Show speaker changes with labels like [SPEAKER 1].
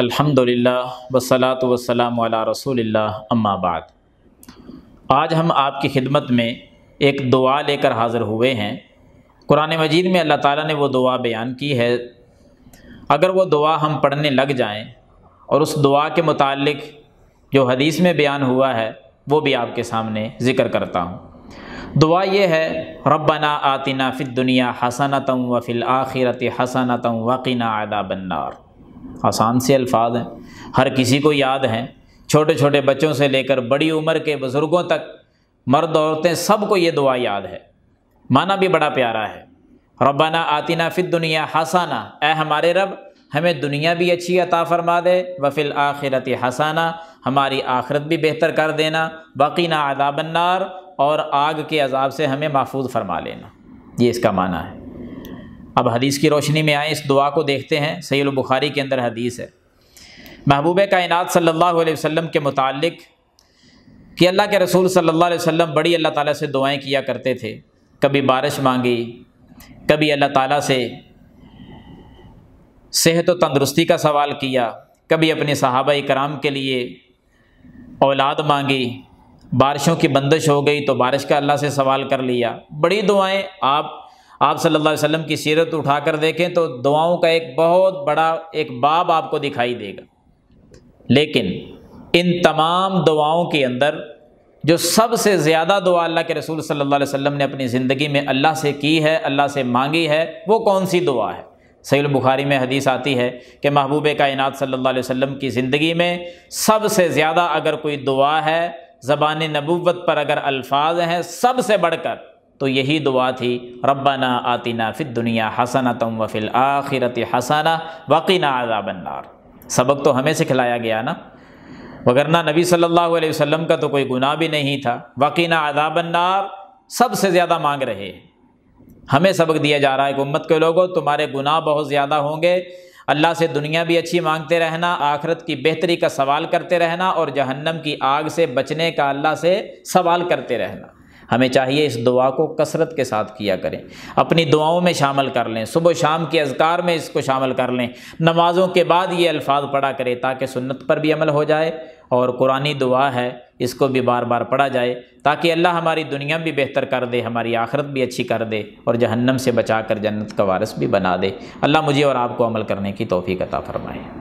[SPEAKER 1] अल्हम्दुलिल्लाह वसलात वसलाम अला रसूलिल्लाह अम्मा बाद आज हम आपकी खिदमत में एक दुआ लेकर हाज़िर हुए हैं कुरान मजीद में अल्लाह ताला ने वो दुआ बयान की है अगर वो दुआ हम पढ़ने लग जाएं और उस दुआ के मुतालिक जो हदीस में बयान हुआ है वो भी आपके सामने ज़िक्र करता हूँ दुआ ये है रब्बना आतिना फ़िद दुनिया हसनतम व फ़िल आखिरत हसनतम वक़ीना आदा बन्नार आसान से अल्फाज हैं हर किसी को याद हैं छोटे छोटे बच्चों से लेकर बड़ी उम्र के बुज़ुर्गों तक मर्द औरतें सबको ये दुआ याद है माना भी बड़ा प्यारा है रबाना आतिना फिर दुनिया हसाना ए हमारे रब हमें दुनिया भी अच्छी अता फरमा दे वफिल आखिरत हसाना हमारी आखिरत भी बेहतर कर देना ना आदाबन्नार और आग के अजाब से हमें महफूज फरमा लेना ये इसका माना है अब हदीस की रोशनी में आए इस दुआ को देखते हैं सैल बुखारी के अंदर हदीस है महबूब कायनत सल्ला वसम के मुतल कि अल्लाह के रसूल सल्ला वसम बड़ी अल्लाह ताली से दुआएँ किया करते थे कभी बारिश मांगी कभी अल्लाह ताली से सेहत व तंदरुस्ती का सवाल किया कभी अपने सहाबा कराम के लिए औलाद मांगी बारिशों की बंदिश हो गई तो बारिश का अल्लाह से सवाल कर लिया बड़ी दुआएं आप आप सल्लल्लाहु अलैहि वसल्लम की सीरत उठाकर देखें तो दुआओं का एक बहुत बड़ा एक बाब आपको दिखाई देगा लेकिन इन तमाम दुआओं के अंदर जो सबसे ज़्यादा दुआ अल्लाह के रसूल सल्लल्लाहु अलैहि वसल्लम ने अपनी ज़िंदगी में अल्लाह से की है अल्लाह से मांगी है वो कौन सी दुआ है सैल बुखारी में हदीस आती है कि महबूब कायनत सल्लल्लाहु अलैहि वसल्लम की ज़िंदगी में सबसे ज़्यादा अगर कोई दुआ है ज़बान नबूवत पर अगर अल्फाज हैं सबसे बढ़कर तो यही दुआ थी रब्बाना आतिना फ़िद दुनिया हसना तम वफ़िल आखिरत हसना वकीना आजाबन्नार सबक तो हमें से खिलाया गया ना वगरना नबी सल्लल्लाहु अलैहि वसल्लम का तो कोई गुनाह भी नहीं था वकीना आजाबन्नार सबसे ज़्यादा मांग रहे हमें सबक दिया जा रहा है कि उम्मत के लोगों तुम्हारे गुनाह बहुत ज़्यादा होंगे अल्लाह से दुनिया भी अच्छी मांगते रहना आखरत की बेहतरी का सवाल करते रहना और जहन्नम की आग से बचने का अल्लाह से सवाल करते रहना हमें चाहिए इस दुआ को कसरत के साथ किया करें अपनी दुआओं में शामिल कर लें सुबह शाम के अजकार में इसको शामिल कर लें नमाज़ों के बाद ये अल्फाज पढ़ा करें ताकि सुन्नत पर भी अमल हो जाए और कुरानी दुआ है इसको भी बार बार पढ़ा जाए ताकि अल्लाह हमारी दुनिया भी बेहतर कर दे हमारी आखरत भी अच्छी कर दे और जहन्नम से बचा कर जन्नत का वारस भी बना दे अल्लाह मुझे और आपको अमल करने की तोफ़ी कता फ़रमाएँ